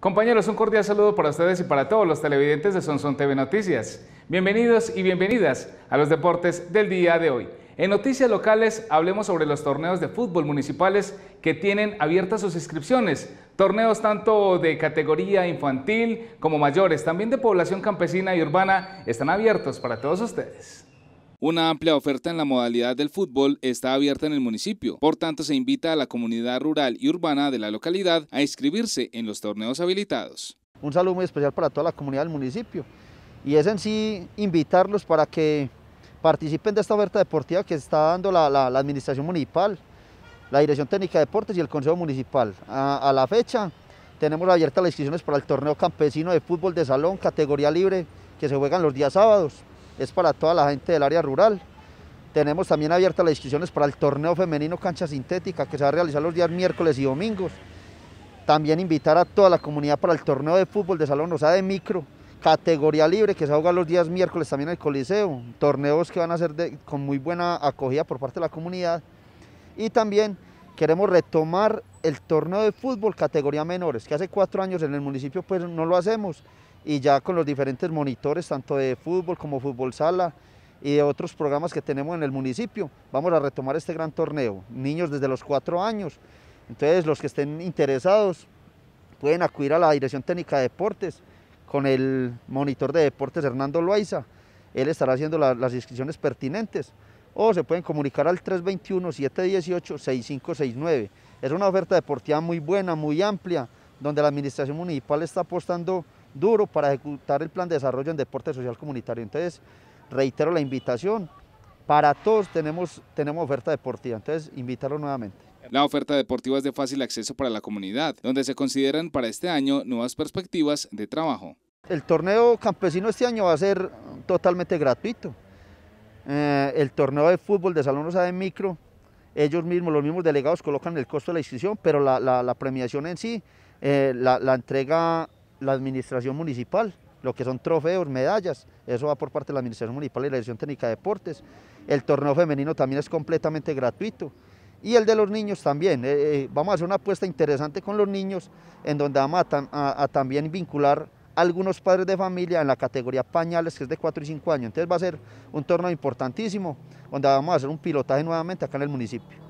Compañeros, un cordial saludo para ustedes y para todos los televidentes de Sonson TV Noticias. Bienvenidos y bienvenidas a los deportes del día de hoy. En noticias locales hablemos sobre los torneos de fútbol municipales que tienen abiertas sus inscripciones, torneos tanto de categoría infantil como mayores, también de población campesina y urbana, están abiertos para todos ustedes. Una amplia oferta en la modalidad del fútbol está abierta en el municipio, por tanto se invita a la comunidad rural y urbana de la localidad a inscribirse en los torneos habilitados. Un saludo muy especial para toda la comunidad del municipio y es en sí invitarlos para que participen de esta oferta deportiva que está dando la, administración municipal, la Dirección Técnica de Deportes y el Consejo Municipal. A, a la fecha tenemos abiertas las inscripciones para el torneo campesino de fútbol de salón, categoría libre, que se juegan los días sábados es para toda la gente del área rural. Tenemos también abiertas las inscripciones para el torneo femenino cancha sintética que se va a realizar los días miércoles y domingos. También invitar a toda la comunidad para el torneo de fútbol de Salón Rosada de Micro, categoría libre que se va a los días miércoles también en el Coliseo. Torneos que van a ser con muy buena acogida por parte de la comunidad. Y también queremos retomar el torneo de fútbol categoría menores, que hace cuatro años en el municipio pues no lo hacemos y ya con los diferentes monitores, tanto de fútbol como fútbol sala y de otros programas que tenemos en el municipio. Vamos a retomar este gran torneo, niños desde los 4 años. Entonces los que estén interesados pueden acudir a la Dirección Técnica de Deportes con el monitor de deportes Hernando Loaiza. Él estará haciendo las inscripciones pertinentes o se pueden comunicar al 321-718-6569. Es una oferta deportiva muy buena, muy amplia, donde la administración municipal está apostando duro para ejecutar el plan de desarrollo en deporte social comunitario. Entonces, reitero la invitación, para todos tenemos, tenemos oferta deportiva, entonces invitarlo nuevamente. La oferta deportiva es de fácil acceso para la comunidad, donde se consideran para este año nuevas perspectivas de trabajo. El torneo campesino este año va a ser totalmente gratuito. Eh, el torneo de fútbol de Salón Rosa de Micro, ellos mismos, los mismos delegados, colocan el costo de la inscripción, pero la, premiación en sí, eh, la entrega la administración municipal, lo que son trofeos, medallas, eso va por parte de la administración municipal y la dirección técnica de deportes. El torneo femenino también es completamente gratuito y el de los niños también. Eh, eh, vamos a hacer una apuesta interesante con los niños, en donde vamos a, también vincular a algunos padres de familia en la categoría pañales, que es de 4 y 5 años. Entonces va a ser un torneo importantísimo, donde vamos a hacer un pilotaje nuevamente acá en el municipio.